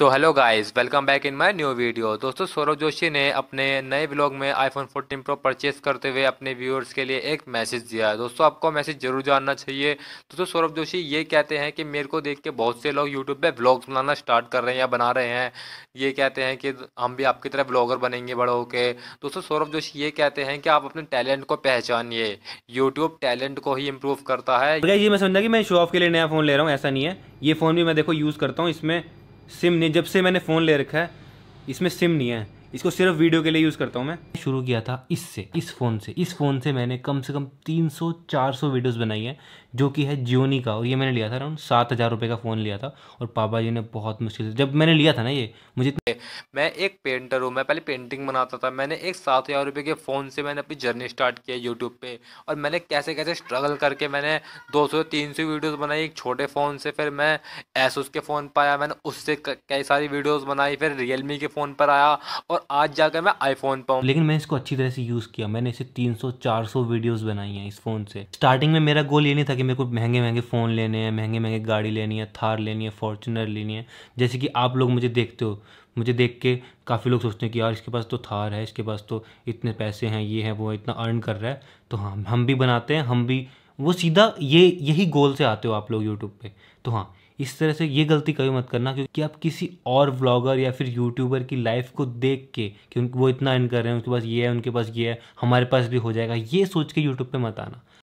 तो hello guys welcome back in my new video दोस्तों सौरभ जोशी ने अपने नए ब्लॉग में आईफोन 14 प्रो परचेस करते हुए अपने व्यूअर्स के लिए एक मैसेज दिया है दोस्तों आपको मैसेज जरूर जानना चाहिए दोस्तों सौरभ जोशी ये कहते हैं कि मेरे को देख के बहुत से लोग यूट्यूब पे ब्लॉग्स बनाना स्टार्ट कर रहे हैं या बना रहे हैं ये कहते हैं कि हम भी आपकी तरह ब्लॉगर बनेंगे बड़े के दोस्तों सौरभ जोशी ये कहते हैं कि आप अपने टैलेंट को पहचानिए यूट्यूब टैलेंट को ही इम्प्रूव करता है तो ये मैं समझना कि मैं शो ऑफ के लिए नया फ़ोन ले रहा हूँ ऐसा नहीं है ये फ़ोन भी मैं देखो यूज़ करता हूँ इसमें सिम नहीं जब से मैंने फ़ोन ले रखा है इसमें सिम नहीं है इसको सिर्फ वीडियो के लिए यूज़ करता हूँ मैं शुरू किया था इससे इस फ़ोन से इस फ़ोन से मैंने कम से कम 300-400 वीडियोस बनाई हैं जो कि है जियोनी का और ये मैंने लिया था अराउंड सात हज़ार रुपये का फ़ोन लिया था और पापा जी ने बहुत मुश्किल से जब मैंने लिया था ना ये मुझे मैं एक पेंटर हूँ मैं पहले पेंटिंग बनाता था मैंने एक सात हज़ार रुपये के फ़ोन से मैंने अपनी जर्नी स्टार्ट किया यूट्यूब पर और मैंने कैसे कैसे स्ट्रगल करके मैंने दो सौ तीन सौ वीडियोज़ बनाई एक छोटे फ़ोन से फिर मैं एसोस के फ़ोन पर आया मैंने उससे कई सारी वीडियोज़ बनाई फिर रियलमी के फ़ोन पर आया और और आज जाकर मैं आईफोन पाऊँ लेकिन मैंने इसको अच्छी तरह से यूज़ किया मैंने इसे 300-400 वीडियोस बनाई हैं इस फ़ोन से स्टार्टिंग में मेरा गोल ये नहीं था कि मेरे को महंगे महंगे फ़ोन लेने हैं महंगे महंगे गाड़ी लेनी है थार लेनी है फॉर्चुनर लेनी है जैसे कि आप लोग मुझे देखते हो मुझे देख के काफ़ी लोग सोचते हैं कि यार इसके पास तो थार है इसके पास तो इतने पैसे हैं ये है वो इतना अर्न कर रहा है तो हाँ हम भी बनाते हैं हम भी वो सीधा ये यही गोल से आते हो आप लोग यूट्यूब पे तो हाँ इस तरह से ये गलती कभी मत करना क्योंकि आप किसी और व्लॉगर या फिर यूट्यूबर की लाइफ को देख के कि वो इतना अर्न कर रहे हैं उनके पास ये है उनके पास ये है हमारे पास भी हो जाएगा ये सोच के यूट्यूब पे मत आना